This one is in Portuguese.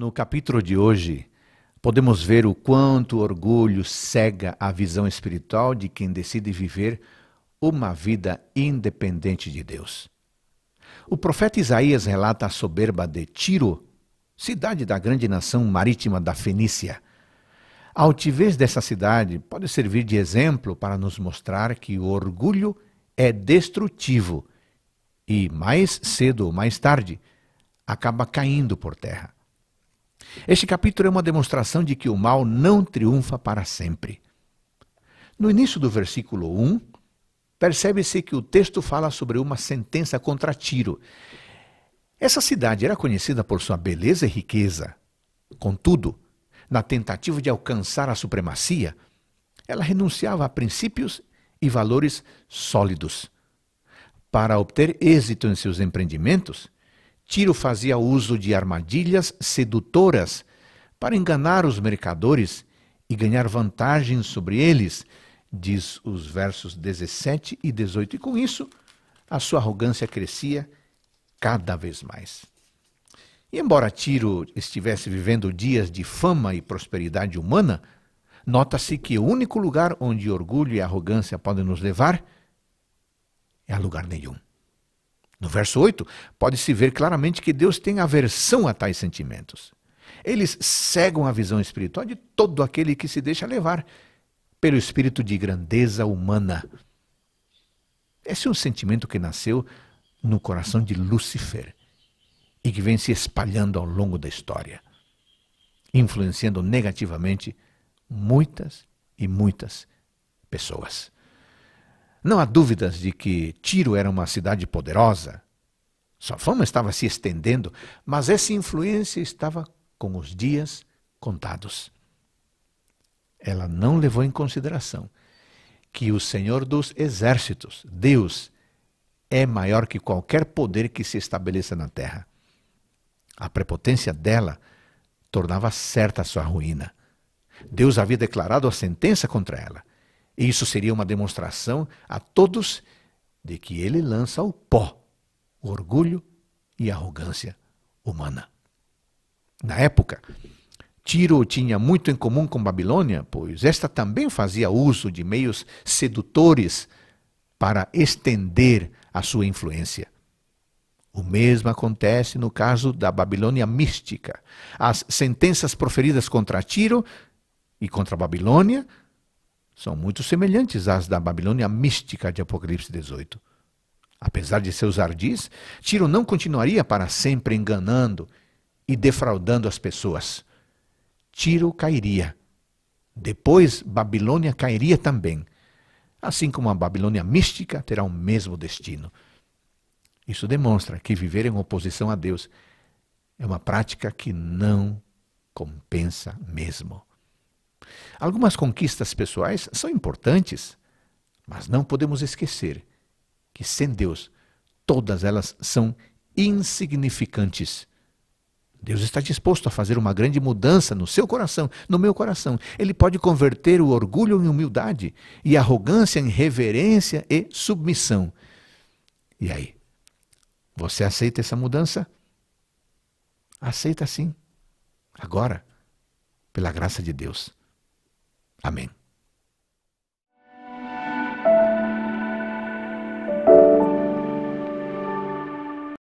No capítulo de hoje, podemos ver o quanto o orgulho cega a visão espiritual de quem decide viver uma vida independente de Deus. O profeta Isaías relata a soberba de Tiro, cidade da grande nação marítima da Fenícia. A altivez dessa cidade pode servir de exemplo para nos mostrar que o orgulho é destrutivo e, mais cedo ou mais tarde, acaba caindo por terra. Este capítulo é uma demonstração de que o mal não triunfa para sempre. No início do versículo 1, percebe-se que o texto fala sobre uma sentença contra Tiro. Essa cidade era conhecida por sua beleza e riqueza. Contudo, na tentativa de alcançar a supremacia, ela renunciava a princípios e valores sólidos. Para obter êxito em seus empreendimentos, Tiro fazia uso de armadilhas sedutoras para enganar os mercadores e ganhar vantagem sobre eles, diz os versos 17 e 18. E com isso, a sua arrogância crescia cada vez mais. E embora Tiro estivesse vivendo dias de fama e prosperidade humana, nota-se que o único lugar onde orgulho e arrogância podem nos levar é a lugar nenhum. No verso 8, pode-se ver claramente que Deus tem aversão a tais sentimentos. Eles cegam a visão espiritual de todo aquele que se deixa levar pelo espírito de grandeza humana. Esse é um sentimento que nasceu no coração de Lúcifer e que vem se espalhando ao longo da história, influenciando negativamente muitas e muitas pessoas. Não há dúvidas de que Tiro era uma cidade poderosa. Sua fama estava se estendendo, mas essa influência estava com os dias contados. Ela não levou em consideração que o Senhor dos Exércitos, Deus, é maior que qualquer poder que se estabeleça na terra. A prepotência dela tornava certa a sua ruína. Deus havia declarado a sentença contra ela e isso seria uma demonstração a todos de que ele lança o pó o orgulho e a arrogância humana. Na época, Tiro tinha muito em comum com Babilônia, pois esta também fazia uso de meios sedutores para estender a sua influência. O mesmo acontece no caso da Babilônia mística. As sentenças proferidas contra Tiro e contra Babilônia são muito semelhantes às da Babilônia mística de Apocalipse 18. Apesar de seus ardis, Tiro não continuaria para sempre enganando e defraudando as pessoas. Tiro cairia. Depois, Babilônia cairia também. Assim como a Babilônia mística terá o mesmo destino. Isso demonstra que viver em oposição a Deus é uma prática que não compensa mesmo. Algumas conquistas pessoais são importantes, mas não podemos esquecer que sem Deus todas elas são insignificantes. Deus está disposto a fazer uma grande mudança no seu coração, no meu coração. Ele pode converter o orgulho em humildade e a arrogância em reverência e submissão. E aí? Você aceita essa mudança? Aceita sim. Agora, pela graça de Deus. Amén.